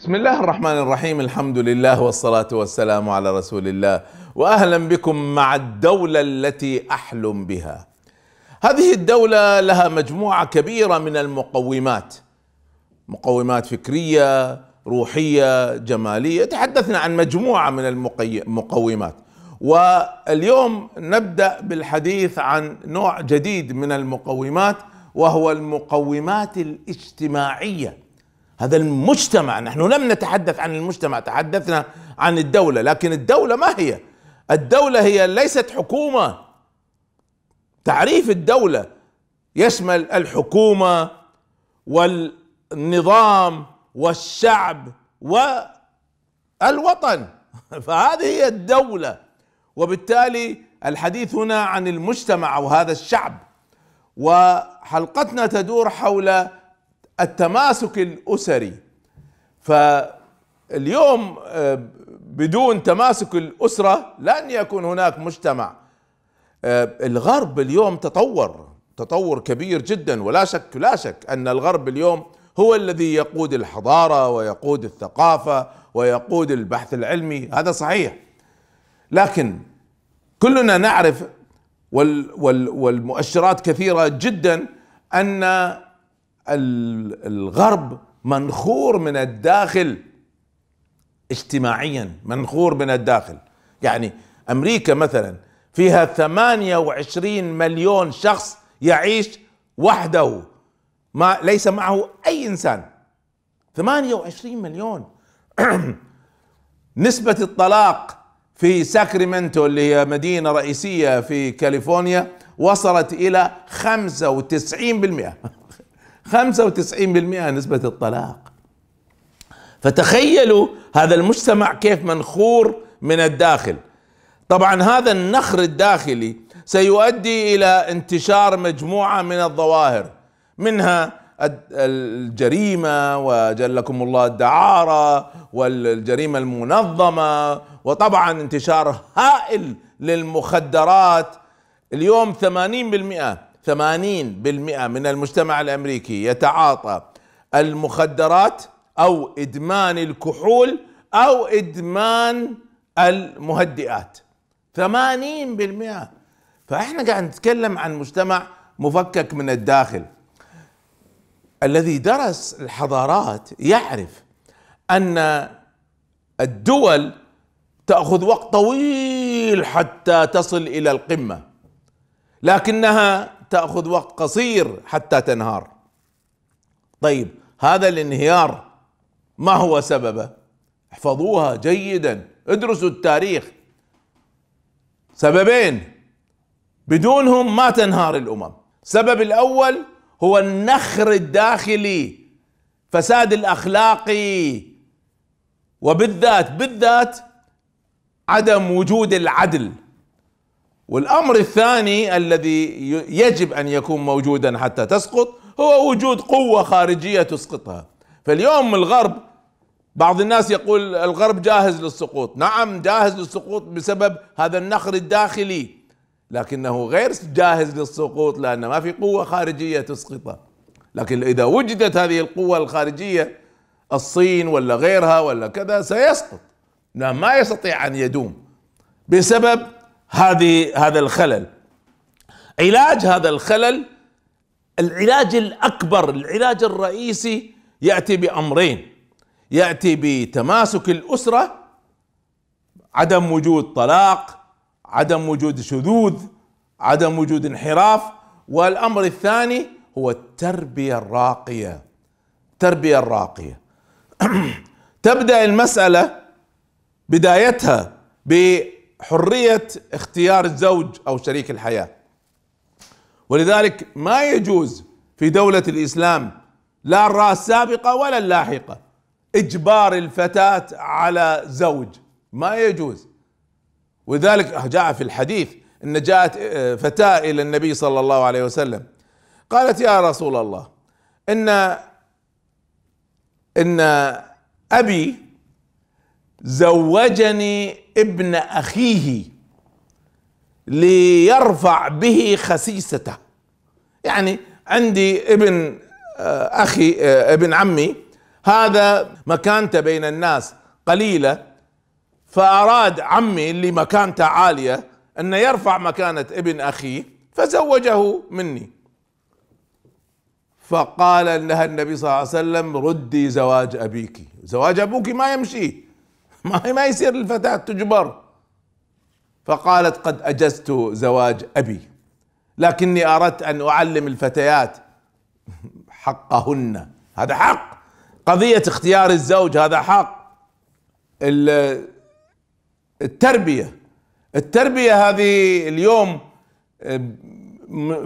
بسم الله الرحمن الرحيم الحمد لله والصلاة والسلام على رسول الله وأهلا بكم مع الدولة التي أحلم بها هذه الدولة لها مجموعة كبيرة من المقومات مقومات فكرية روحية جمالية تحدثنا عن مجموعة من المقومات واليوم نبدأ بالحديث عن نوع جديد من المقومات وهو المقومات الاجتماعيه هذا المجتمع نحن لم نتحدث عن المجتمع تحدثنا عن الدولة لكن الدولة ما هي الدولة هي ليست حكومة تعريف الدولة يشمل الحكومة والنظام والشعب والوطن فهذه هي الدولة وبالتالي الحديث هنا عن المجتمع وهذا الشعب وحلقتنا تدور حول التماسك الاسري فاليوم آه، بدون تماسك الاسره لن يكون هناك مجتمع آه، الغرب اليوم تطور تطور كبير جدا ولا شك لا شك ان الغرب اليوم هو الذي يقود الحضاره ويقود الثقافه ويقود البحث العلمي هذا صحيح لكن كلنا نعرف والمؤشرات كثيره جدا ان الغرب منخور من الداخل اجتماعيا منخور من الداخل يعني أمريكا مثلا فيها 28 مليون شخص يعيش وحده ما ليس معه أي إنسان 28 مليون نسبة الطلاق في ساكرامنتو اللي هي مدينة رئيسية في كاليفورنيا وصلت إلى 95% 95% نسبة الطلاق فتخيلوا هذا المجتمع كيف منخور من الداخل طبعا هذا النخر الداخلي سيؤدي الى انتشار مجموعه من الظواهر منها الجريمه وجلكم الله الدعاره والجريمه المنظمه وطبعا انتشار هائل للمخدرات اليوم 80% 80% من المجتمع الامريكي يتعاطى المخدرات او ادمان الكحول او ادمان المهدئات 80% فاحنا قاعد نتكلم عن مجتمع مفكك من الداخل الذي درس الحضارات يعرف ان الدول تاخذ وقت طويل حتى تصل الى القمه لكنها تاخذ وقت قصير حتى تنهار طيب هذا الانهيار ما هو سببه احفظوها جيدا ادرسوا التاريخ سببين بدونهم ما تنهار الامم السبب الاول هو النخر الداخلي فساد الاخلاقي وبالذات بالذات عدم وجود العدل والامر الثاني الذي يجب ان يكون موجودا حتى تسقط هو وجود قوه خارجيه تسقطها فاليوم الغرب بعض الناس يقول الغرب جاهز للسقوط نعم جاهز للسقوط بسبب هذا النخر الداخلي لكنه غير جاهز للسقوط لان ما في قوه خارجيه تسقطه لكن اذا وجدت هذه القوه الخارجيه الصين ولا غيرها ولا كذا سيسقط ما يستطيع ان يدوم بسبب هذه هذا الخلل علاج هذا الخلل العلاج الاكبر العلاج الرئيسي ياتي بامرين ياتي بتماسك الاسره عدم وجود طلاق عدم وجود شذوذ عدم وجود انحراف والامر الثاني هو التربيه الراقيه التربيه الراقيه تبدا المساله بدايتها ب حرية اختيار الزوج أو شريك الحياة ولذلك ما يجوز في دولة الإسلام لا الراس السابقة ولا اللاحقة إجبار الفتاة على زوج ما يجوز ولذلك جاء في الحديث ان جاءت آه، فتاه الى النبي صلى الله عليه وسلم قالت يا رسول الله ان ان ابي زوجني ابن اخيه ليرفع به خسيسته يعني عندي ابن آه، اخي آه، ابن عمي هذا مكانته بين الناس قليله فاراد عمي اللي مكانته عاليه انه يرفع مكانه ابن اخيه فزوجه مني فقال لها النبي صلى الله عليه وسلم ردي زواج ابيك زواج ابوك ما يمشي ما ما يصير الفتاة تجبر فقالت قد أجزت زواج أبي لكني أردت أن أعلم الفتيات حقهن هذا حق قضية اختيار الزوج هذا حق التربية التربية هذه اليوم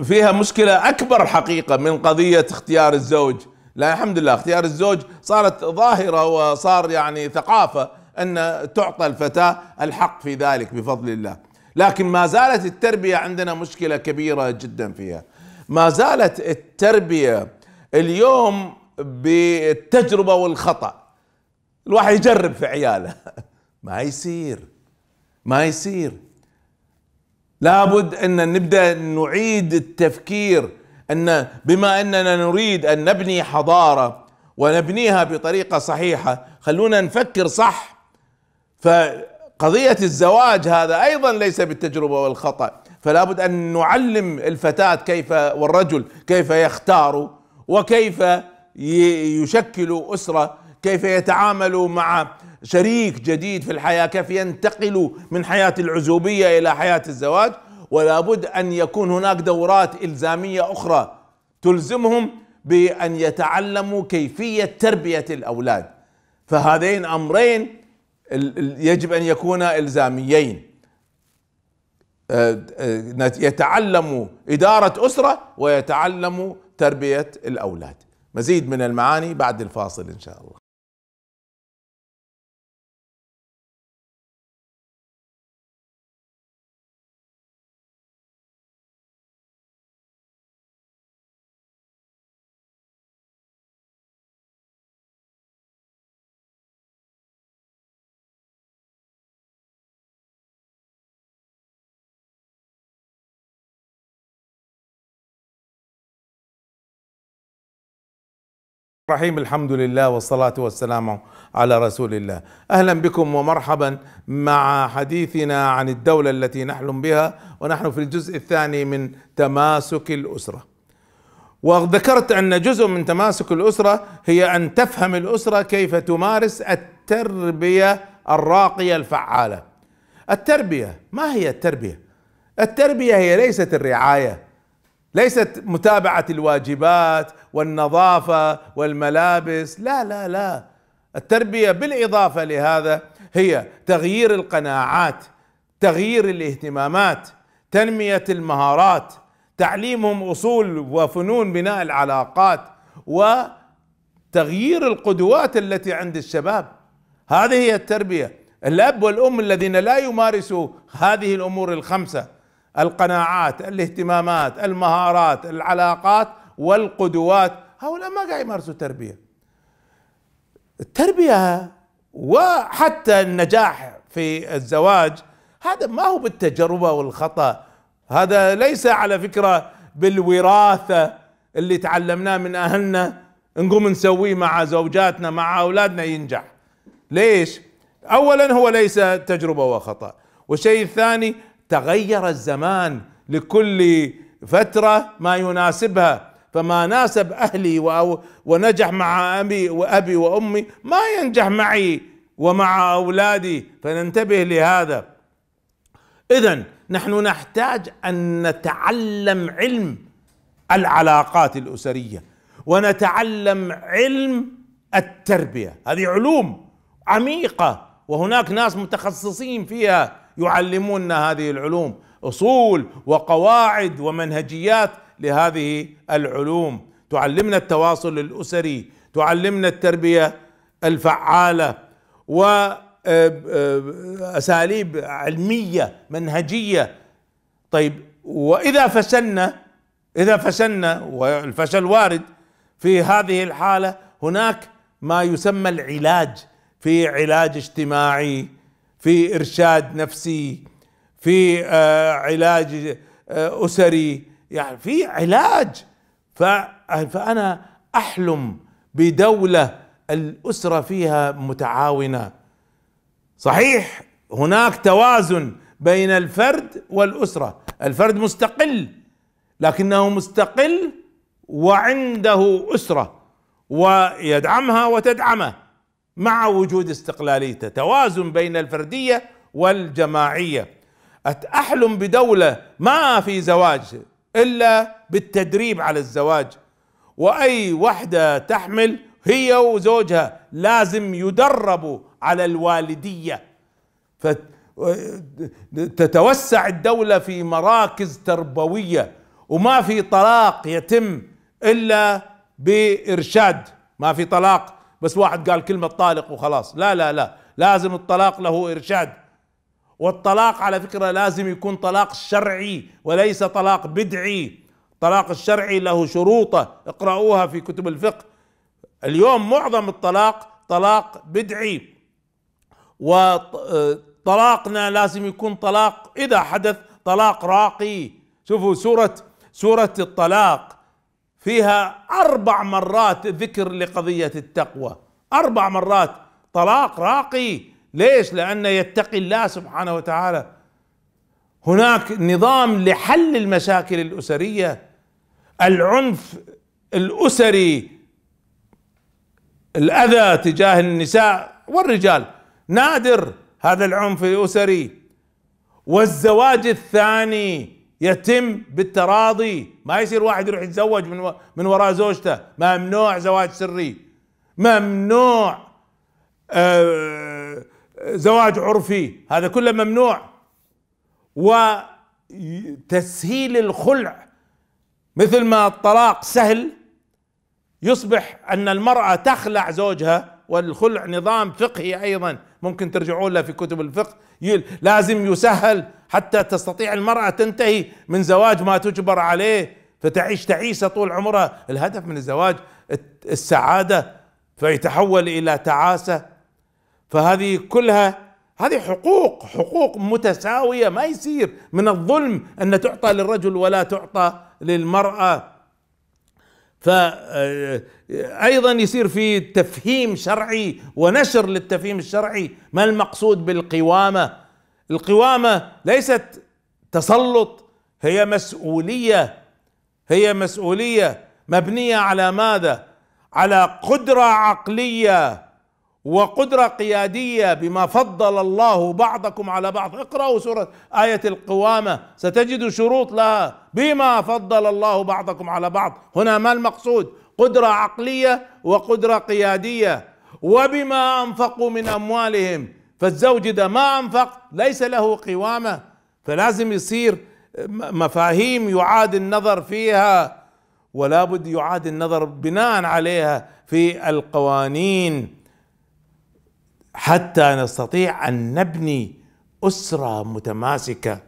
فيها مشكلة أكبر حقيقة من قضية اختيار الزوج لا الحمد لله اختيار الزوج صارت ظاهرة وصار يعني ثقافة ان تعطى الفتاه الحق في ذلك بفضل الله لكن ما زالت التربيه عندنا مشكله كبيره جدا فيها ما زالت التربيه اليوم بالتجربه والخطا الواحد يجرب في عياله ما يصير ما يصير لابد ان نبدا نعيد التفكير ان بما اننا نريد ان نبني حضاره ونبنيها بطريقه صحيحه خلونا نفكر صح فقضية الزواج هذا أيضا ليس بالتجربة والخطأ فلا بد أن نعلم الفتاة كيف والرجل كيف يختار وكيف يشكل أسرة كيف يتعامل مع شريك جديد في الحياة كيف ينتقل من حياة العزوبية إلى حياة الزواج ولا بد أن يكون هناك دورات إلزامية أخرى تلزمهم بأن يتعلموا كيفية تربية الأولاد فهذين أمرين يجب ان يكونا الزاميين آه، آه، يتعلم اداره اسره ويتعلم تربيه الاولاد مزيد من المعاني بعد الفاصل ان شاء الله الرحيم الحمد لله والصلاة والسلام على رسول الله أهلا بكم ومرحبا مع حديثنا عن الدولة التي نحلم بها ونحن في الجزء الثاني من تماسك الأسرة وذكرت أن جزء من تماسك الأسرة هي أن تفهم الأسرة كيف تمارس التربية الراقية الفعالة التربية ما هي التربية؟ التربية هي ليست الرعاية ليست متابعة الواجبات والنظافه والملابس لا لا لا التربيه بالاضافه لهذا هي تغيير القناعات تغيير الاهتمامات تنميه المهارات تعليمهم اصول وفنون بناء العلاقات وتغيير القدوات التي عند الشباب هذه هي التربيه الاب والام الذين لا يمارسوا هذه الامور الخمسه القناعات الاهتمامات المهارات العلاقات والقدوات هؤلاء ما قاعد يمارسوا تربية التربية وحتى النجاح في الزواج هذا ما هو بالتجربة والخطأ هذا ليس على فكرة بالوراثة اللي تعلمناه من أهلنا نقوم نسويه مع زوجاتنا مع أولادنا ينجح ليش؟ أولا هو ليس تجربة وخطأ والشيء الثاني تغير الزمان لكل فترة ما يناسبها فما ناسب اهلي ونجح مع ابي وابي وامي ما ينجح معي ومع اولادي فننتبه لهذا اذا نحن نحتاج ان نتعلم علم العلاقات الاسريه ونتعلم علم التربيه هذه علوم عميقه وهناك ناس متخصصين فيها يعلموننا هذه العلوم اصول وقواعد ومنهجيات لهذه العلوم تعلمنا التواصل الاسري تعلمنا التربيه الفعاله واساليب آه، آه، علميه منهجيه طيب واذا فشلنا اذا فشلنا والفشل وارد في هذه الحاله هناك ما يسمى العلاج في علاج اجتماعي في ارشاد نفسي في آه، علاج اسري يعني في علاج فأنا أحلم بدولة الأسرة فيها متعاونة صحيح هناك توازن بين الفرد والأسرة الفرد مستقل لكنه مستقل وعنده أسرة ويدعمها وتدعمه مع وجود استقلاليته توازن بين الفردية والجماعية أحلم بدولة ما في زواج الا بالتدريب على الزواج واي وحده تحمل هي وزوجها لازم يدربوا على الوالديه فتتوسع الدوله في مراكز تربويه وما في طلاق يتم الا بارشاد ما في طلاق بس واحد قال كلمه طالق وخلاص لا لا لا لازم الطلاق له ارشاد والطلاق على فكره لازم يكون طلاق شرعي وليس طلاق بدعي الطلاق الشرعي له شروطه اقرأوها في كتب الفقه اليوم معظم الطلاق طلاق بدعي وطلاقنا لازم يكون طلاق اذا حدث طلاق راقي شوفوا سوره سوره الطلاق فيها اربع مرات ذكر لقضيه التقوى اربع مرات طلاق راقي ليش؟ لأنه يتقي الله سبحانه وتعالى هناك نظام لحل المشاكل الأسرية العنف الأسري الأذى تجاه النساء والرجال نادر هذا العنف الأسري والزواج الثاني يتم بالتراضي ما يصير واحد يروح يتزوج من من وراء زوجته ممنوع زواج سري ممنوع آه زواج عرفي هذا كله ممنوع وتسهيل الخلع مثل ما الطلاق سهل يصبح ان المراه تخلع زوجها والخلع نظام فقهي ايضا ممكن ترجعون له في كتب الفقه لازم يسهل حتى تستطيع المراه تنتهي من زواج ما تجبر عليه فتعيش تعيسه طول عمرها الهدف من الزواج السعاده فيتحول الى تعاسه فهذه كلها هذه حقوق حقوق متساوية ما يصير من الظلم أن تعطى للرجل ولا تعطى للمرأة فأيضا آه، آه، يصير في تفهيم شرعي ونشر للتفهيم الشرعي ما المقصود بالقوامة القوامة ليست تسلط هي مسؤولية هي مسؤولية مبنية على ماذا على قدرة عقلية وقدرة قيادية بما فضل الله بعضكم على بعض اقرأوا سورة آية القوامة ستجد شروط لها بما فضل الله بعضكم على بعض هنا ما المقصود قدرة عقلية وقدرة قيادية وبما أنفقوا من أموالهم فالزوج إذا ما أنفق ليس له قوامة فلازم يصير مفاهيم يعاد النظر فيها ولا بد يعاد النظر بناء عليها في القوانين حتى نستطيع ان نبني اسره متماسكه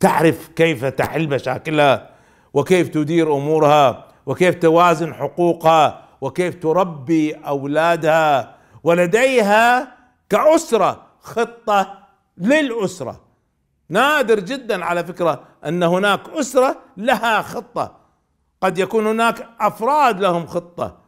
تعرف كيف تحل مشاكلها وكيف تدير امورها وكيف توازن حقوقها وكيف تربي اولادها ولديها كاسره خطه للاسره نادر جدا على فكره ان هناك اسره لها خطه قد يكون هناك افراد لهم خطه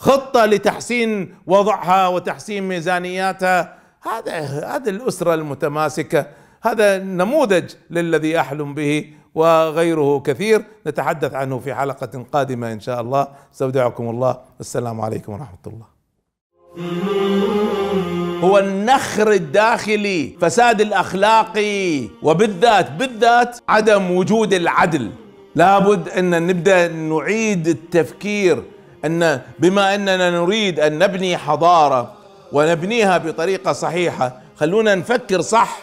خطة لتحسين وضعها وتحسين ميزانياتها هذا هذه الأسرة المتماسكة هذا نموذج للذي أحلم به وغيره كثير نتحدث عنه في حلقة قادمة إن شاء الله استودعكم الله السلام عليكم ورحمة الله هو النخر الداخلي فساد الأخلاقي وبالذات بالذات عدم وجود العدل لابد أن نبدأ نعيد التفكير ان بما اننا نريد ان نبني حضاره ونبنيها بطريقه صحيحه خلونا نفكر صح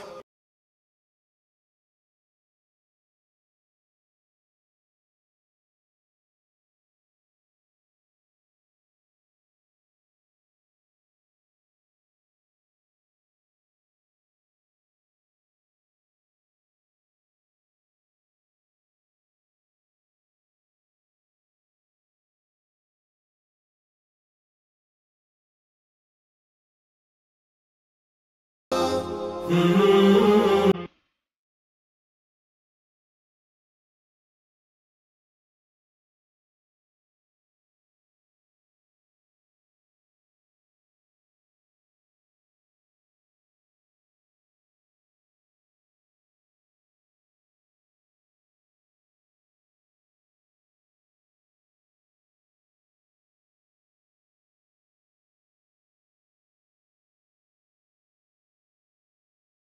Mm-hmm.